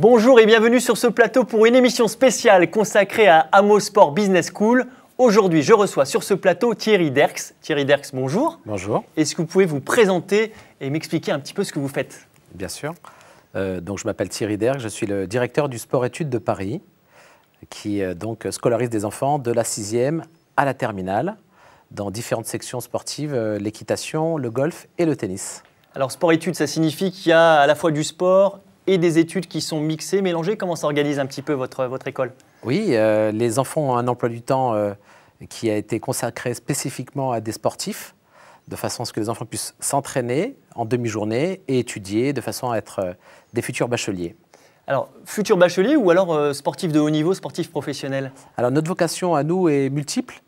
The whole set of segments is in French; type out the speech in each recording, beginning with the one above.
Bonjour et bienvenue sur ce plateau pour une émission spéciale consacrée à Amo Sport Business School. Aujourd'hui, je reçois sur ce plateau Thierry Derx. Thierry Derx, bonjour. Bonjour. Est-ce que vous pouvez vous présenter et m'expliquer un petit peu ce que vous faites Bien sûr. Euh, donc, je m'appelle Thierry Derx, je suis le directeur du Sport Études de Paris, qui euh, donc scolarise des enfants de la 6e à la terminale dans différentes sections sportives, euh, l'équitation, le golf et le tennis. Alors, sport études, ça signifie qu'il y a à la fois du sport et des études qui sont mixées, mélangées Comment s'organise un petit peu votre, votre école Oui, euh, les enfants ont un emploi du temps euh, qui a été consacré spécifiquement à des sportifs, de façon à ce que les enfants puissent s'entraîner en demi-journée et étudier, de façon à être euh, des futurs bacheliers. Alors, futurs bacheliers, ou alors sportifs de haut niveau, sportif professionnel Alors, notre vocation à nous est multiple.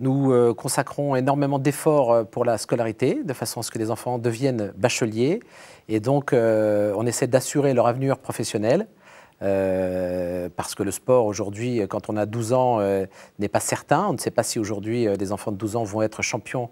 Nous euh, consacrons énormément d'efforts euh, pour la scolarité, de façon à ce que les enfants deviennent bacheliers. Et donc, euh, on essaie d'assurer leur avenir professionnel. parce que le sport aujourd'hui, quand on a 12 ans, n'est pas certain. On ne sait pas si aujourd'hui des enfants de 12 ans vont être champions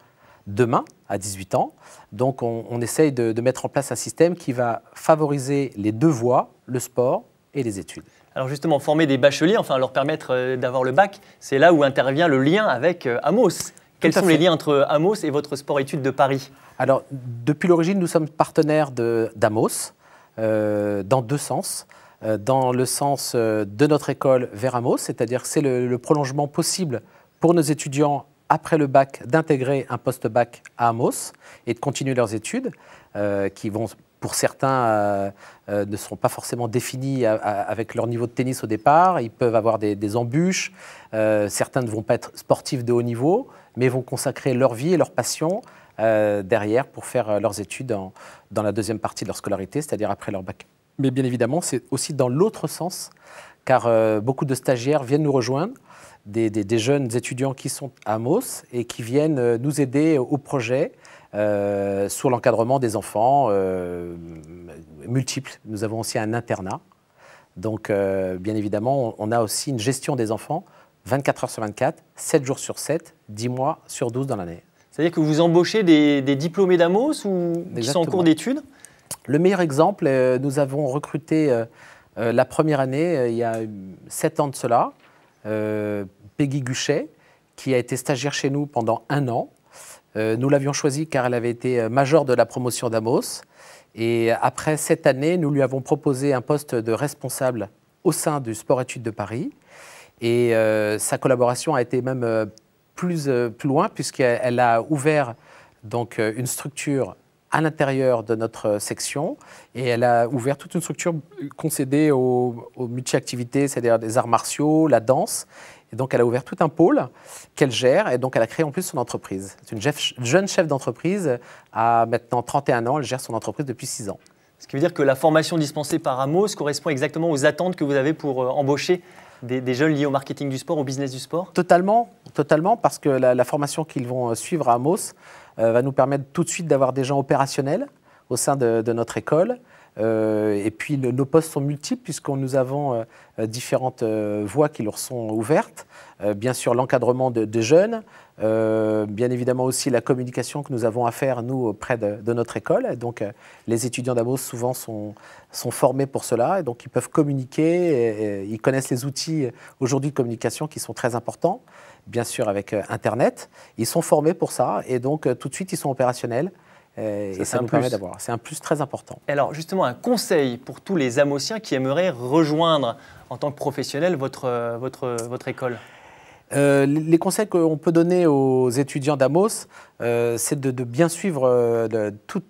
demain à 18 ans. Donc on, essaye de mettre en place un système qui va favoriser les deux voies, le sport et les études. Alors justement, former des bacheliers, enfin leur permettre euh, d'avoir le bac, c'est là où intervient le lien avec euh, Amos. Quels sont les liens entre euh, Amos et votre sport études de Paris Alors, depuis l'origine, nous sommes partenaires d'Amos dans deux sens. dans le sens de notre école vers Amos, c'est-à-dire que c'est le, prolongement possible pour nos étudiants après le bac d'intégrer un post-bac à Amos et de continuer leurs études qui vont pour certains, euh, euh, ne sont pas forcément définis avec leur niveau de tennis au départ. Ils peuvent avoir des, embûches. Euh, certains ne vont pas être sportifs de haut niveau, mais vont consacrer leur vie et leur passion derrière pour faire leurs études dans la deuxième partie de leur scolarité, c'est-à-dire après leur bac. Mais bien évidemment, c'est aussi dans l'autre sens, car beaucoup de stagiaires viennent nous rejoindre, des, des, jeunes étudiants qui sont à Amos et qui viennent nous aider au projet, euh, sur l'encadrement des enfants euh, multiples. Nous avons aussi un internat. Donc, euh, bien évidemment, on, a aussi une gestion des enfants 24 heures sur 24, 7 jours sur 7, 10 mois sur 12 dans l'année. C'est-à-dire que vous embauchez des, diplômés d'AMOS ou qui sont en cours d'études Le meilleur exemple, nous avons recruté la première année, il y a 7 ans de cela, Peggy Guchet, qui a été stagiaire chez nous pendant un an, euh, nous l'avions choisie car elle avait été euh, majeure de la promotion d'Amos. Et euh, après cette année, nous lui avons proposé un poste de responsable au sein du Sport Études de Paris. Et sa collaboration a été même plus, plus loin, puisqu'elle a ouvert donc, une structure à l'intérieur de notre section et elle a ouvert toute une structure concédée aux, multi-activités, c'est-à-dire des arts martiaux, la danse. Et donc, elle a ouvert tout un pôle qu'elle gère et donc elle a créé en plus son entreprise. C'est une jeune chef d'entreprise à maintenant 31 ans. Elle gère son entreprise depuis 6 ans. Ce qui veut dire que la formation dispensée par Amos correspond exactement aux attentes que vous avez pour euh, embaucher des, jeunes liés au marketing du sport, au business du sport Totalement, parce que la, formation qu'ils vont euh, suivre à Amos euh, va nous permettre tout de suite d'avoir des gens opérationnels au sein de notre école, euh, et puis nos postes sont multiples puisqu'on nous avons euh, euh, différentes voies qui leur sont ouvertes. bien sûr, l'encadrement de jeunes, bien évidemment aussi la communication que nous avons à faire, nous, auprès de, notre école. Donc les étudiants d'Amos, souvent, sont, formés pour cela, et donc ils peuvent communiquer, ils connaissent les outils aujourd'hui de communication qui sont très importants, bien sûr avec Internet. Ils sont formés pour ça, et donc tout de suite, ils sont opérationnels. Euh, et ça, nous permet d'avoir. C'est un plus très important. alors justement, un conseil pour tous les amosiens qui aimeraient rejoindre en tant que professionnel votre, euh, votre, euh, votre école les conseils qu'on peut donner aux étudiants d'Amos, c'est de, bien suivre toute,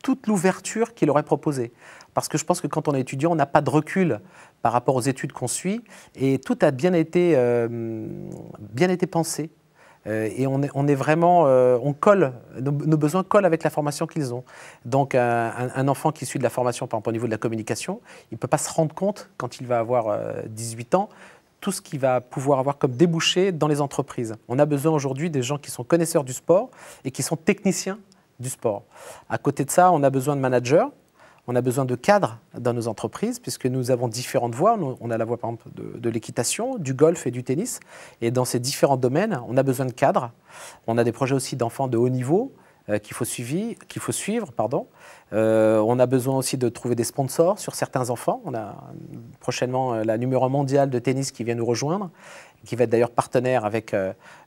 toute l'ouverture qu'il aurait proposée. Parce que je pense que quand on est étudiant, on n'a pas de recul par rapport aux études qu'on suit, et tout a bien été, bien été pensé euh, et on est, vraiment, euh, on colle, nos, besoins collent avec la formation qu'ils ont. Donc un, enfant qui suit de la formation, par exemple au niveau de la communication, il ne peut pas se rendre compte quand il va avoir 18 euh, ans tout ce qu'il va pouvoir avoir comme débouché dans les entreprises. On a besoin aujourd'hui des gens qui sont connaisseurs du sport et qui sont techniciens du sport. À côté de ça, on a besoin de managers on a besoin de cadres dans nos entreprises, puisque nous avons différentes voies. On a la voie, par exemple, de, l'équitation, du golf et du tennis. Et dans ces différents domaines, on a besoin de cadres. On a des projets aussi d'enfants de haut niveau euh, qu'il faut, faut suivre. Pardon. Euh, on a besoin aussi de trouver des sponsors sur certains enfants. On a prochainement euh, la numéro mondiale de tennis qui vient nous rejoindre, qui va être d'ailleurs partenaire avec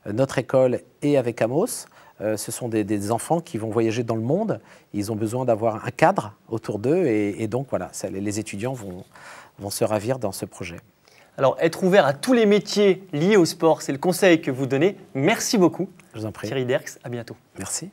notre école et avec Amos. Euh, ce sont des, enfants qui vont voyager dans le monde. Ils ont besoin d'avoir un cadre autour d'eux. Et, donc, voilà, les étudiants vont, vont se ravir dans ce projet. Alors, être ouvert à tous les métiers liés au sport, c'est le conseil que vous donnez. Merci beaucoup. Je vous en prie. Thierry Derx, à bientôt. Merci.